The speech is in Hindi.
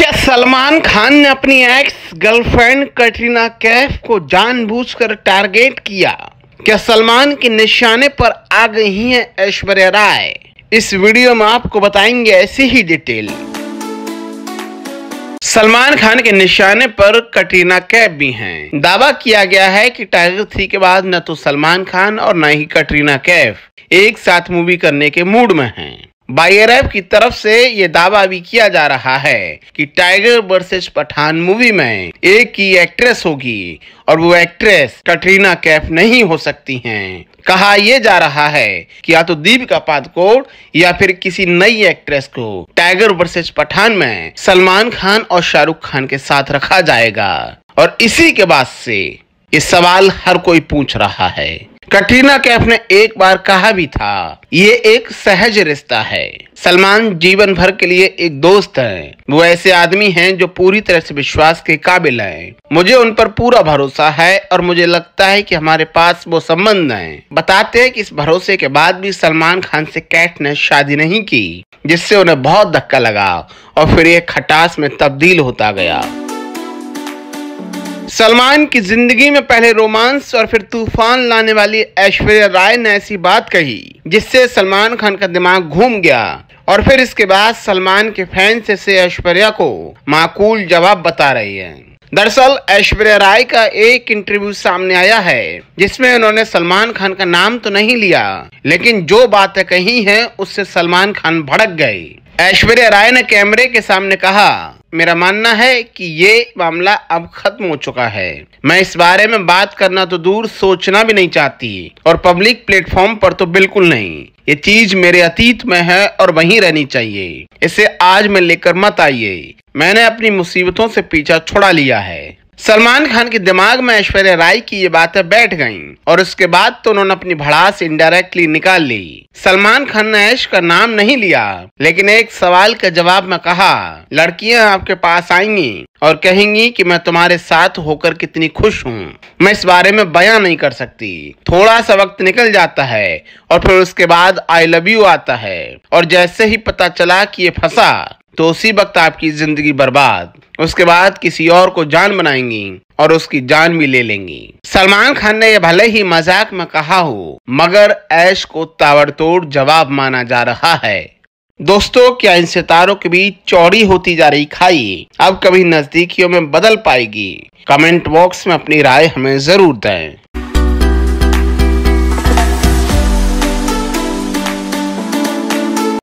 क्या सलमान खान ने अपनी एक्स गर्लफ्रेंड कटरीना कैफ को जानबूझकर टारगेट किया क्या सलमान के निशाने पर आ गई हैं ऐश्वर्या राय इस वीडियो में आपको बताएंगे ऐसी ही डिटेल सलमान खान के निशाने पर कटरीना कैफ भी हैं दावा किया गया है कि टाइगर थ्री के बाद न तो सलमान खान और न ही कटरीना कैफ एक साथ मूवी करने के मूड में हैं बाईएरएफ की तरफ से ये दावा भी किया जा रहा है कि टाइगर वर्सेस पठान मूवी में एक ही एक्ट्रेस होगी और वो एक्ट्रेस कटरीना कैफ नहीं हो सकती हैं। कहा यह जा रहा है कि या तो दीपिका पादकोट या फिर किसी नई एक्ट्रेस को टाइगर वर्सेस पठान में सलमान खान और शाहरुख खान के साथ रखा जाएगा और इसी के बाद से ये सवाल हर कोई पूछ रहा है कटरीना कैफ ने एक बार कहा भी था ये एक सहज रिश्ता है सलमान जीवन भर के लिए एक दोस्त है वो ऐसे आदमी हैं जो पूरी तरह से विश्वास के काबिल हैं। मुझे उन पर पूरा भरोसा है और मुझे लगता है कि हमारे पास वो संबंध हैं। बताते हैं कि इस भरोसे के बाद भी सलमान खान से कैट ने शादी नहीं की जिससे उन्हें बहुत धक्का लगा और फिर ये खटास में तब्दील होता गया सलमान की जिंदगी में पहले रोमांस और फिर तूफान लाने वाली ऐश्वर्या राय ने ऐसी बात कही जिससे सलमान खान का दिमाग घूम गया और फिर इसके बाद सलमान के फैंस से ऐश्वर्या को माकूल जवाब बता रही है दरअसल ऐश्वर्या राय का एक इंटरव्यू सामने आया है जिसमें उन्होंने सलमान खान का नाम तो नहीं लिया लेकिन जो बातें कही हैं उससे सलमान खान भड़क गए ऐश्वर्या राय ने कैमरे के सामने कहा मेरा मानना है कि ये मामला अब खत्म हो चुका है मैं इस बारे में बात करना तो दूर सोचना भी नहीं चाहती और पब्लिक प्लेटफॉर्म पर तो बिल्कुल नहीं ये चीज मेरे अतीत में है और वहीं रहनी चाहिए इसे आज में लेकर मत आइए मैंने अपनी मुसीबतों से पीछा छुड़ा लिया है सलमान खान के दिमाग में ऐश्वर्या राय की ये बातें बैठ गईं और उसके बाद तो उन्होंने अपनी भड़ास इनडायरेक्टली निकाल ली सलमान खान ने ऐश का नाम नहीं लिया लेकिन एक सवाल के जवाब में कहा लड़कियां आपके पास आएंगी और कहेंगी कि मैं तुम्हारे साथ होकर कितनी खुश हूँ मैं इस बारे में बयां नहीं कर सकती थोड़ा सा वक्त निकल जाता है और फिर उसके बाद आई लव यू आता है और जैसे ही पता चला कि ये फंसा तो उसी वक्त आपकी जिंदगी बर्बाद उसके बाद किसी और को जान बनाएंगी और उसकी जान भी ले लेंगी सलमान खान ने यह भले ही मजाक में कहा हो मगर ऐश को ताबड़तोड़ जवाब माना जा रहा है दोस्तों क्या इन सितारों के बीच चौड़ी होती जा रही खाई अब कभी नजदीकियों में बदल पाएगी कमेंट बॉक्स में अपनी राय हमें जरूर दें